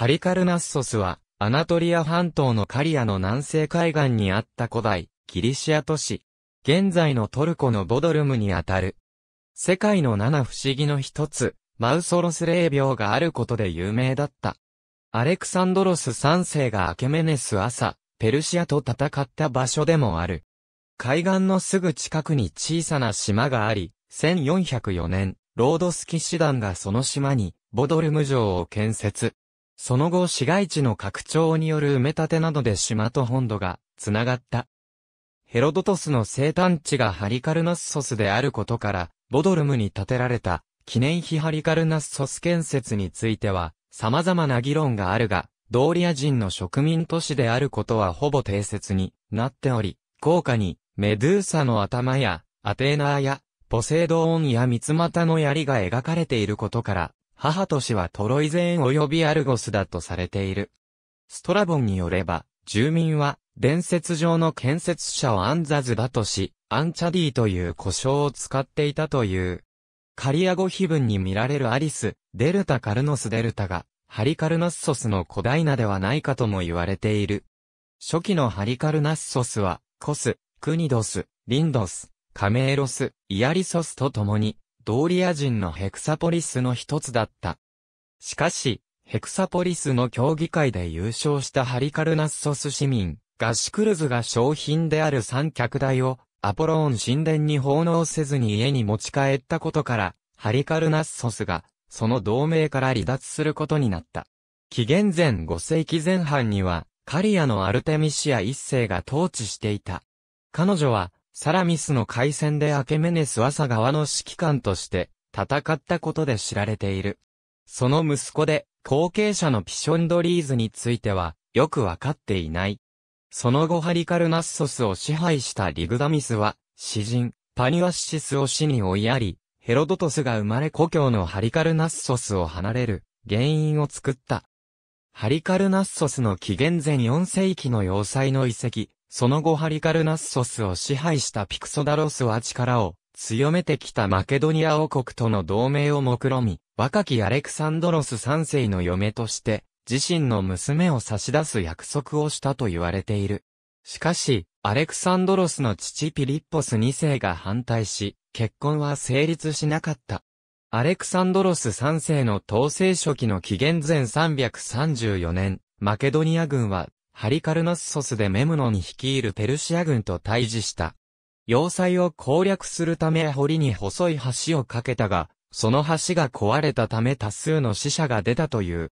ハリカルナッソスは、アナトリア半島のカリアの南西海岸にあった古代、ギリシア都市。現在のトルコのボドルムにあたる。世界の七不思議の一つ、マウソロス霊廟があることで有名だった。アレクサンドロス3世がアケメネス朝、ペルシアと戦った場所でもある。海岸のすぐ近くに小さな島があり、1404年、ロードス騎士団がその島に、ボドルム城を建設。その後市街地の拡張による埋め立てなどで島と本土がつながった。ヘロドトスの生誕地がハリカルナッソスであることから、ボドルムに建てられた記念碑ハリカルナッソス建設については、様々な議論があるが、ドーリア人の植民都市であることはほぼ定説になっており、高架にメドゥーサの頭やアテーナーやポセイドオンや三股の槍が描かれていることから、母都市はトロイゼーン及びアルゴスだとされている。ストラボンによれば、住民は伝説上の建設者をアンザズだとし、アンチャディという呼称を使っていたという。カリア語碑文に見られるアリス、デルタカルノスデルタが、ハリカルナッソスの古代名ではないかとも言われている。初期のハリカルナッソスは、コス、クニドス、リンドス、カメーロス、イアリソスと共に、ドーリア人のヘクサポリスの一つだった。しかし、ヘクサポリスの競技会で優勝したハリカルナッソス市民、ガシクルズが商品である三脚台をアポローン神殿に奉納せずに家に持ち帰ったことから、ハリカルナッソスがその同盟から離脱することになった。紀元前5世紀前半には、カリアのアルテミシア一世が統治していた。彼女は、サラミスの海戦でアケメネス朝川の指揮官として戦ったことで知られている。その息子で後継者のピションドリーズについてはよくわかっていない。その後ハリカルナッソスを支配したリグダミスは詩人パニワッシスを死に追いやり、ヘロドトスが生まれ故郷のハリカルナッソスを離れる原因を作った。ハリカルナッソスの紀元前4世紀の要塞の遺跡、その後ハリカルナッソスを支配したピクソダロスは力を強めてきたマケドニア王国との同盟を目論み、若きアレクサンドロス3世の嫁として、自身の娘を差し出す約束をしたと言われている。しかし、アレクサンドロスの父ピリッポス2世が反対し、結婚は成立しなかった。アレクサンドロス3世の統制初期の紀元前334年、マケドニア軍はハリカルナッソスでメムノン率いるペルシア軍と対峙した。要塞を攻略するため堀に細い橋を架けたが、その橋が壊れたため多数の死者が出たという。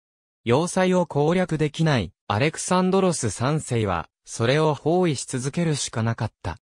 要塞を攻略できないアレクサンドロス3世は、それを包囲し続けるしかなかった。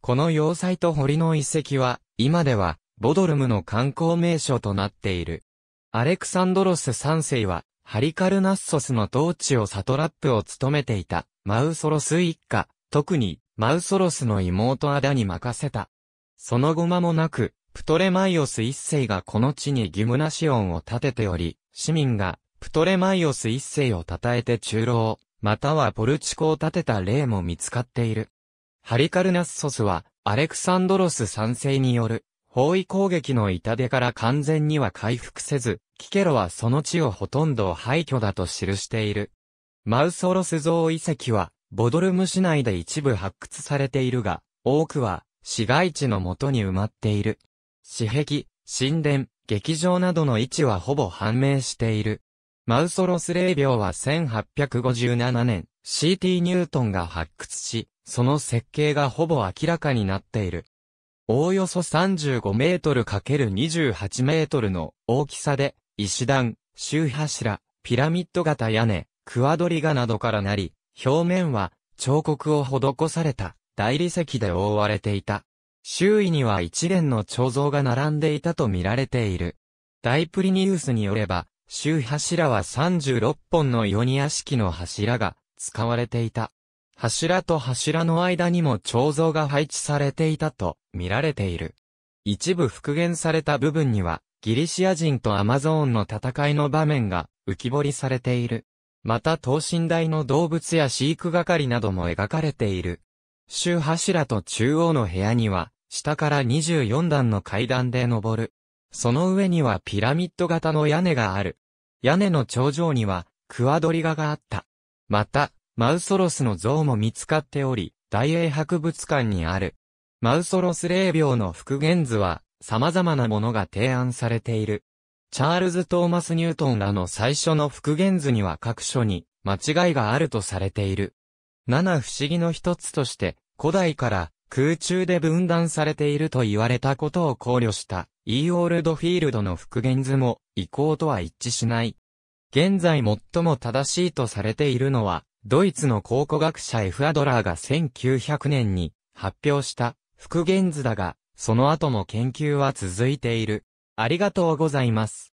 この要塞と堀の遺跡は、今では、ボドルムの観光名所となっている。アレクサンドロス3世は、ハリカルナッソスの統治をサトラップを務めていた、マウソロス一家、特に、マウソロスの妹アダに任せた。その後間もなく、プトレマイオス一世がこの地にギムナシオンを建てており、市民が、プトレマイオス一世を称えて中老、またはポルチコを建てた例も見つかっている。ハリカルナッソスは、アレクサンドロス三世による包囲攻撃の痛手から完全には回復せず、キケロはその地をほとんど廃墟だと記している。マウソロス像遺跡は、ボドルム市内で一部発掘されているが、多くは、市街地のもとに埋まっている。死壁、神殿、劇場などの位置はほぼ判明している。マウソロス霊廟は1857年、CT ニュートンが発掘し、その設計がほぼ明らかになっている。おおよそ35メートル ×28 メートルの大きさで、石段、周柱、ピラミッド型屋根、クワドリガなどからなり、表面は彫刻を施された大理石で覆われていた。周囲には一連の彫像が並んでいたと見られている。大プリニウスによれば、周柱は36本のヨニ屋敷の柱が使われていた。柱と柱の間にも彫像が配置されていたと見られている。一部復元された部分には、ギリシア人とアマゾーンの戦いの場面が浮き彫りされている。また等身大の動物や飼育係なども描かれている。周柱と中央の部屋には、下から24段の階段で登る。その上にはピラミッド型の屋根がある。屋根の頂上には、クワドリガがあった。また、マウソロスの像も見つかっており、大英博物館にある。マウソロス霊廟の復元図は、様々なものが提案されている。チャールズ・トーマス・ニュートンらの最初の復元図には各所に間違いがあるとされている。七不思議の一つとして、古代から空中で分断されていると言われたことを考慮した、イーオールドフィールドの復元図も、移行とは一致しない。現在最も正しいとされているのは、ドイツの考古学者 F アドラーが1900年に発表した復元図だが、その後も研究は続いている。ありがとうございます。